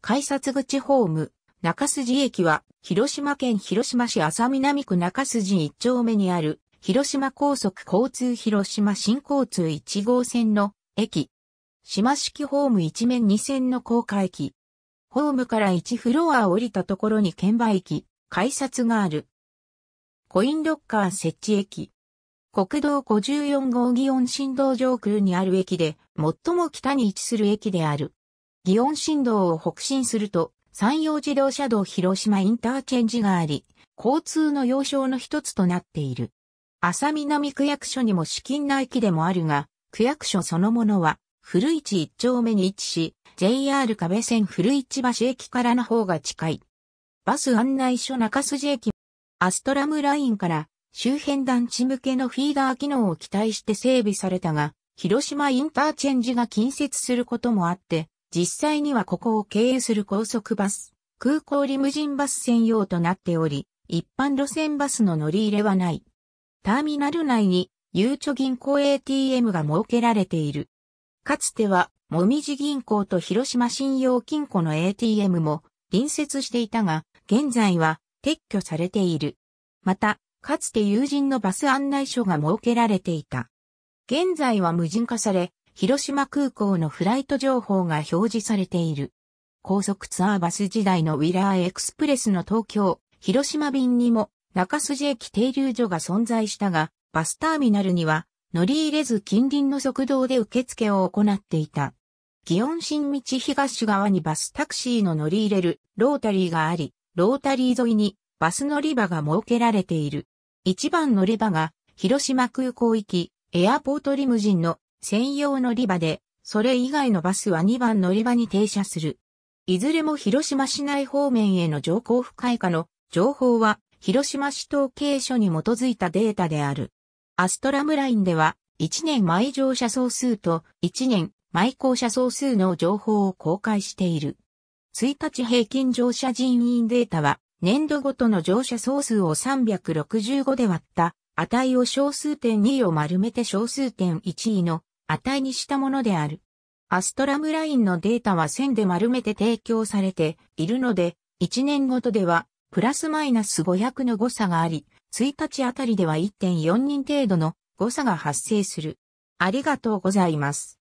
改札口ホーム、中筋駅は、広島県広島市浅南区中筋1丁目にある、広島高速交通広島新交通1号線の駅。島式ホーム一面2線の高架駅。ホームから1フロア降りたところに券売機、改札がある。コインロッカー設置駅。国道54号祇園新道上空にある駅で、最も北に位置する駅である。祇園新道を北進すると、山陽自動車道広島インターチェンジがあり、交通の要衝の一つとなっている。浅南区役所にも資金内記でもあるが、区役所そのものは、古市一丁目に位置し、JR 壁線古市橋駅からの方が近い。バス案内所中筋駅、アストラムラインから周辺団地向けのフィーダー機能を期待して整備されたが、広島インターチェンジが近接することもあって、実際にはここを経由する高速バス、空港リムジンバス専用となっており、一般路線バスの乗り入れはない。ターミナル内に、ゆうちょ銀行 ATM が設けられている。かつては、もみじ銀行と広島信用金庫の ATM も隣接していたが、現在は撤去されている。また、かつて友人のバス案内所が設けられていた。現在は無人化され、広島空港のフライト情報が表示されている。高速ツアーバス時代のウィラーエクスプレスの東京、広島便にも中筋駅停留所が存在したが、バスターミナルには乗り入れず近隣の側道で受付を行っていた。祇園新道東側にバスタクシーの乗り入れるロータリーがあり、ロータリー沿いにバス乗り場が設けられている。一番乗り場が広島空港行きエアポートリムジンの専用乗り場で、それ以外のバスは2番乗り場に停車する。いずれも広島市内方面への乗降不快化の情報は広島市統計所に基づいたデータである。アストラムラインでは1年毎乗車総数と1年毎降車総数の情報を公開している。1日平均乗車人員データは年度ごとの乗車総数を365で割った値を小数点2を丸めて小数点1位の値にしたものである。アストラムラインのデータは線で丸めて提供されているので、1年ごとでは、プラスマイナス500の誤差があり、1日あたりでは1.4人程度の誤差が発生する。ありがとうございます。